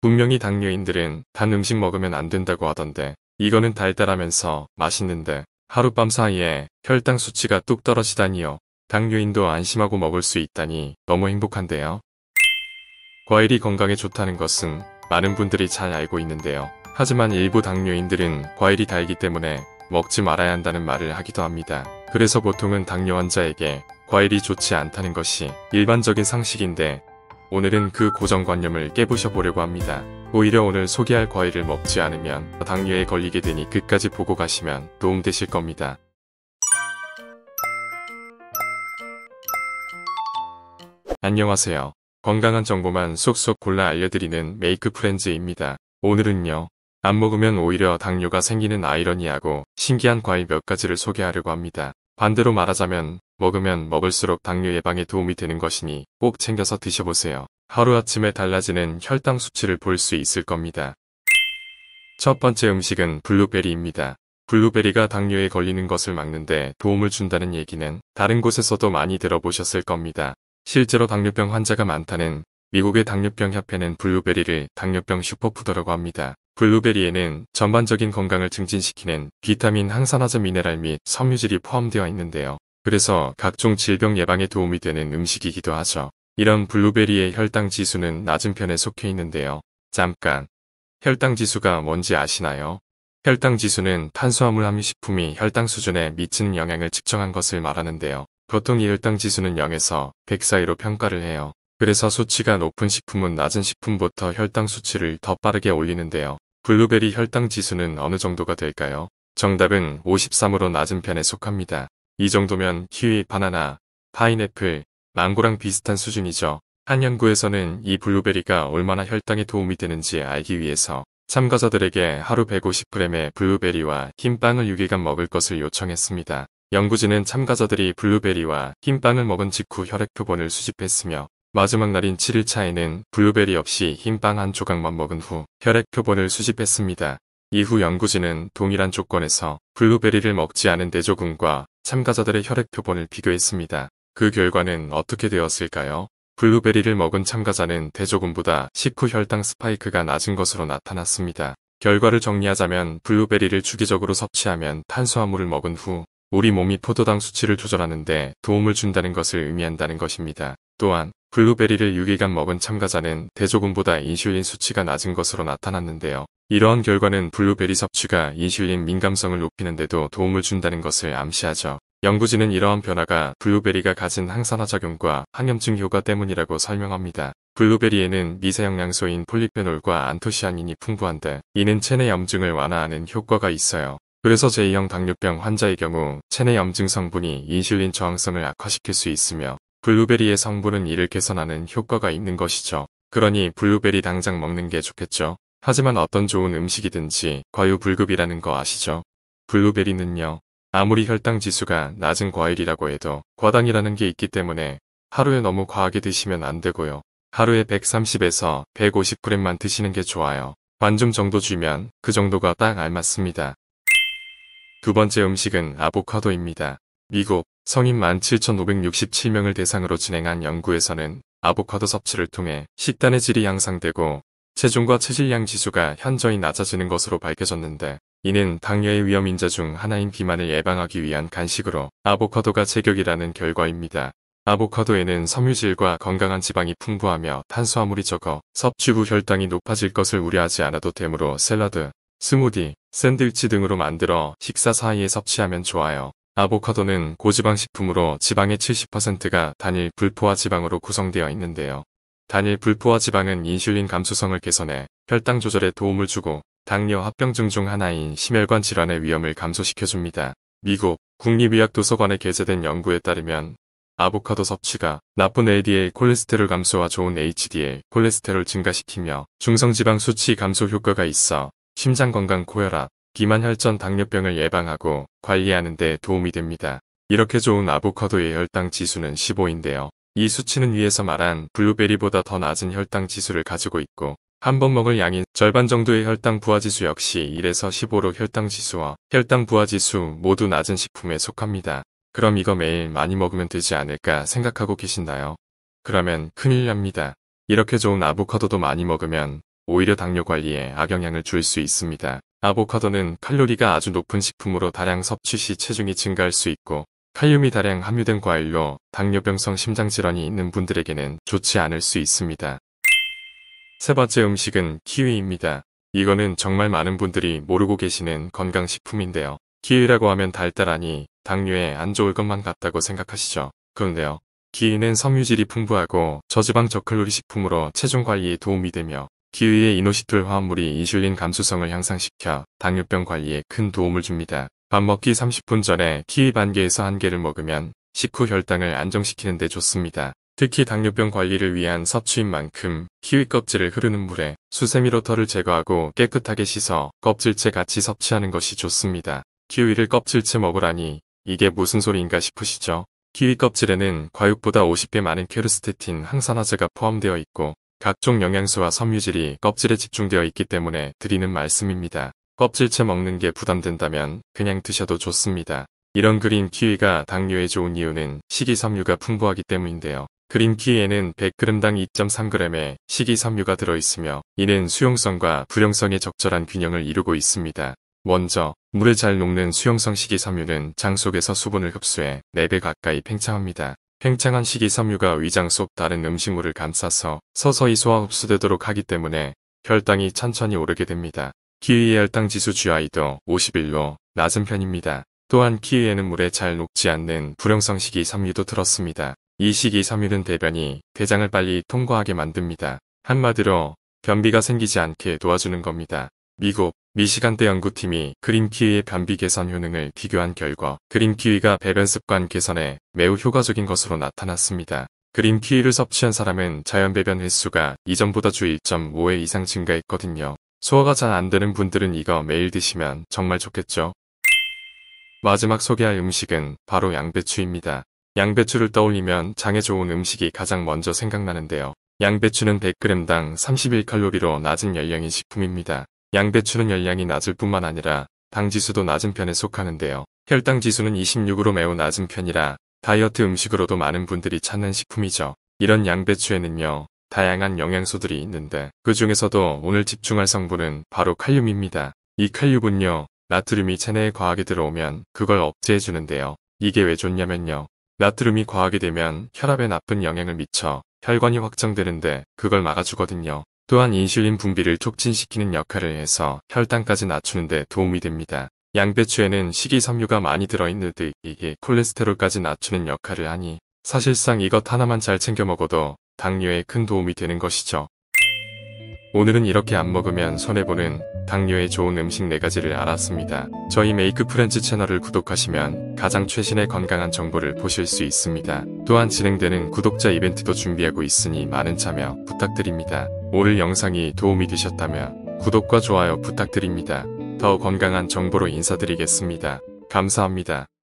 분명히 당뇨인들은 단 음식 먹으면 안 된다고 하던데 이거는 달달하면서 맛있는데 하룻밤 사이에 혈당 수치가 뚝 떨어지다니요. 당뇨인도 안심하고 먹을 수 있다니 너무 행복한데요. 과일이 건강에 좋다는 것은 많은 분들이 잘 알고 있는데요. 하지만 일부 당뇨인들은 과일이 달기 때문에 먹지 말아야 한다는 말을 하기도 합니다. 그래서 보통은 당뇨 환자에게 과일이 좋지 않다는 것이 일반적인 상식인데 오늘은 그 고정관념을 깨부셔보려고 합니다. 오히려 오늘 소개할 과일을 먹지 않으면 당뇨에 걸리게 되니 끝까지 보고 가시면 도움되실 겁니다. 안녕하세요. 건강한 정보만 쏙쏙 골라 알려드리는 메이크 프렌즈입니다. 오늘은요. 안 먹으면 오히려 당뇨가 생기는 아이러니하고 신기한 과일 몇 가지를 소개하려고 합니다. 반대로 말하자면 먹으면 먹을수록 당뇨 예방에 도움이 되는 것이니 꼭 챙겨서 드셔보세요. 하루아침에 달라지는 혈당 수치를 볼 수 있을 겁니다. 첫 번째 음식은 블루베리입니다. 블루베리가 당뇨에 걸리는 것을 막는데 도움을 준다는 얘기는 다른 곳에서도 많이 들어보셨을 겁니다. 실제로 당뇨병 환자가 많다는 미국의 당뇨병 협회는 블루베리를 당뇨병 슈퍼푸드라고 합니다. 블루베리에는 전반적인 건강을 증진시키는 비타민, 항산화제 미네랄 및 섬유질이 포함되어 있는데요. 그래서 각종 질병 예방에 도움이 되는 음식이기도 하죠. 이런 블루베리의 혈당 지수는 낮은 편에 속해 있는데요. 잠깐! 혈당 지수가 뭔지 아시나요? 혈당 지수는 탄수화물 함유 식품이 혈당 수준에 미치는 영향을 측정한 것을 말하는데요. 보통 이 혈당 지수는 0에서 100 사이로 평가를 해요. 그래서 수치가 높은 식품은 낮은 식품부터 혈당 수치를 더 빠르게 올리는데요. 블루베리 혈당 지수는 어느 정도가 될까요? 정답은 53으로 낮은 편에 속합니다. 이 정도면 키위, 바나나, 파인애플, 망고랑 비슷한 수준이죠. 한 연구에서는 이 블루베리가 얼마나 혈당에 도움이 되는지 알기 위해서 참가자들에게 하루 150g의 블루베리와 흰빵을 6일간 먹을 것을 요청했습니다. 연구진은 참가자들이 블루베리와 흰빵을 먹은 직후 혈액 표본을 수집했으며 마지막 날인 7일차에는 블루베리 없이 흰빵 한 조각만 먹은 후 혈액 표본을 수집했습니다. 이후 연구진은 동일한 조건에서 블루베리를 먹지 않은 대조군과 참가자들의 혈액 표본을 비교했습니다. 그 결과는 어떻게 되었을까요? 블루베리를 먹은 참가자는 대조군보다 식후 혈당 스파이크가 낮은 것으로 나타났습니다. 결과를 정리하자면 블루베리를 주기적으로 섭취하면 탄수화물을 먹은 후 우리 몸이 포도당 수치를 조절하는데 도움을 준다는 것을 의미한다는 것입니다. 또한 블루베리를 6일간 먹은 참가자는 대조군보다 인슐린 수치가 낮은 것으로 나타났는데요. 이러한 결과는 블루베리 섭취가 인슐린 민감성을 높이는데도 도움을 준다는 것을 암시하죠. 연구진은 이러한 변화가 블루베리가 가진 항산화 작용과 항염증 효과 때문이라고 설명합니다. 블루베리에는 미세영양소인 폴리페놀과 안토시아닌이 풍부한데 이는 체내 염증을 완화하는 효과가 있어요. 그래서 제2형 당뇨병 환자의 경우 체내 염증 성분이 인슐린 저항성을 악화시킬 수 있으며 블루베리의 성분은 이를 개선하는 효과가 있는 것이죠. 그러니 블루베리 당장 먹는 게 좋겠죠. 하지만 어떤 좋은 음식이든지 과유불급이라는 거 아시죠? 블루베리는요. 아무리 혈당 지수가 낮은 과일이라고 해도 과당이라는 게 있기 때문에 하루에 너무 과하게 드시면 안 되고요. 하루에 130에서 150g만 드시는 게 좋아요. 반줌 정도 주면 그 정도가 딱 알맞습니다. 두 번째 음식은 아보카도입니다. 미국, 성인 17,567명을 대상으로 진행한 연구에서는 아보카도 섭취를 통해 식단의 질이 향상되고 체중과 체질량 지수가 현저히 낮아지는 것으로 밝혀졌는데 이는 당뇨의 위험 인자 중 하나인 비만을 예방하기 위한 간식으로 아보카도가 제격이라는 결과입니다. 아보카도에는 섬유질과 건강한 지방이 풍부하며 탄수화물이 적어 섭취 후 혈당이 높아질 것을 우려하지 않아도 되므로 샐러드, 스무디, 샌드위치 등으로 만들어 식사 사이에 섭취하면 좋아요. 아보카도는 고지방 식품으로 지방의 70%가 단일 불포화 지방으로 구성되어 있는데요. 단일 불포화 지방은 인슐린 감수성을 개선해 혈당 조절에 도움을 주고 당뇨 합병증 중 하나인 심혈관 질환의 위험을 감소시켜줍니다. 미국 국립의학도서관에 게재된 연구에 따르면 아보카도 섭취가 나쁜 LDL 콜레스테롤 감소와 좋은 HDL 콜레스테롤 증가시키며 중성지방 수치 감소 효과가 있어 심장 건강 고혈압, 비만 혈전 당뇨병을 예방하고 관리하는 데 도움이 됩니다. 이렇게 좋은 아보카도의 혈당 지수는 15인데요. 이 수치는 위에서 말한 블루베리보다 더 낮은 혈당 지수를 가지고 있고 한 번 먹을 양인 절반 정도의 혈당 부하지수 역시 1에서 15로 혈당 지수와 혈당 부하지수 모두 낮은 식품에 속합니다. 그럼 이거 매일 많이 먹으면 되지 않을까 생각하고 계신가요 그러면 큰일 납니다. 이렇게 좋은 아보카도도 많이 먹으면 오히려 당뇨 관리에 악영향을 줄 수 있습니다. 아보카도는 칼로리가 아주 높은 식품으로 다량 섭취 시 체중이 증가할 수 있고 칼륨이 다량 함유된 과일로 당뇨병성 심장질환이 있는 분들에게는 좋지 않을 수 있습니다. 세 번째 음식은 키위입니다. 이거는 정말 많은 분들이 모르고 계시는 건강식품인데요. 키위라고 하면 달달하니 당뇨에 안 좋을 것만 같다고 생각하시죠. 그런데요. 키위는 섬유질이 풍부하고 저지방 저칼로리 식품으로 체중 관리에 도움이 되며 기위의 이노시톨 화합물이 인슐린 감수성을 향상시켜 당뇨병 관리에 큰 도움을 줍니다. 밥 먹기 30분 전에 키위 반개에서 한개를 먹으면 식후 혈당을 안정시키는 데 좋습니다. 특히 당뇨병 관리를 위한 섭취인 만큼 키위 껍질을 흐르는 물에 수세미로 털을 제거하고 깨끗하게 씻어 껍질째 같이 섭취하는 것이 좋습니다. 키위를 껍질째 먹으라니 이게 무슨 소리인가 싶으시죠? 키위 껍질에는 과육보다 50배 많은 케르스테틴 항산화제가 포함되어 있고 각종 영양소와 섬유질이 껍질에 집중되어 있기 때문에 드리는 말씀입니다. 껍질채 먹는 게 부담된다면 그냥 드셔도 좋습니다. 이런 그린 키위가 당뇨에 좋은 이유는 식이섬유가 풍부하기 때문인데요. 그린 키위에는 100g당 2.3g의 식이섬유가 들어있으며 이는 수용성과 불용성의 적절한 균형을 이루고 있습니다. 먼저 물에 잘 녹는 수용성 식이섬유는 장 속에서 수분을 흡수해 4배 가까이 팽창합니다. 팽창한 식이섬유가 위장 속 다른 음식물을 감싸서 서서히 소화 흡수되도록 하기 때문에 혈당이 천천히 오르게 됩니다. 키위의 혈당 지수 GI도 51로 낮은 편입니다. 또한 키위에는 물에 잘 녹지 않는 불용성 식이섬유도 들었습니다. 이 식이섬유는 대변이 대장을 빨리 통과하게 만듭니다. 한마디로 변비가 생기지 않게 도와주는 겁니다. 미국 미시간대 연구팀이 그린키위의 변비 개선 효능을 비교한 결과 그린키위가 배변 습관 개선에 매우 효과적인 것으로 나타났습니다. 그린키위를 섭취한 사람은 자연 배변 횟수가 이전보다 주 1.5회 이상 증가했거든요. 소화가 잘 안되는 분들은 이거 매일 드시면 정말 좋겠죠? 마지막 소개할 음식은 바로 양배추입니다. 양배추를 떠올리면 장에 좋은 음식이 가장 먼저 생각나는데요. 양배추는 100g당 31칼로리로 낮은 열량인 식품입니다. 양배추는 열량이 낮을 뿐만 아니라 당지수도 낮은 편에 속하는데요. 혈당지수는 26으로 매우 낮은 편이라 다이어트 음식으로도 많은 분들이 찾는 식품이죠. 이런 양배추에는요. 다양한 영양소들이 있는데 그 중에서도 오늘 집중할 성분은 바로 칼륨입니다. 이 칼륨은요. 나트륨이 체내에 과하게 들어오면 그걸 억제해주는데요. 이게 왜 좋냐면요. 나트륨이 과하게 되면 혈압에 나쁜 영향을 미쳐 혈관이 확장되는데 그걸 막아주거든요. 또한 인슐린 분비를 촉진시키는 역할을 해서 혈당까지 낮추는 데 도움이 됩니다. 양배추에는 식이섬유가 많이 들어있는 듯 이게 콜레스테롤까지 낮추는 역할을 하니 사실상 이것 하나만 잘 챙겨 먹어도 당뇨에 큰 도움이 되는 것이죠. 오늘은 이렇게 안 먹으면 손해보는 당뇨에 좋은 음식 4가지를 알았습니다. 저희 메이크 프렌즈 채널을 구독하시면 가장 최신의 건강한 정보를 보실 수 있습니다. 또한 진행되는 구독자 이벤트도 준비하고 있으니 많은 참여 부탁드립니다. 오늘 영상이 도움이 되셨다면 구독과 좋아요 부탁드립니다. 더 건강한 정보로 인사드리겠습니다. 감사합니다.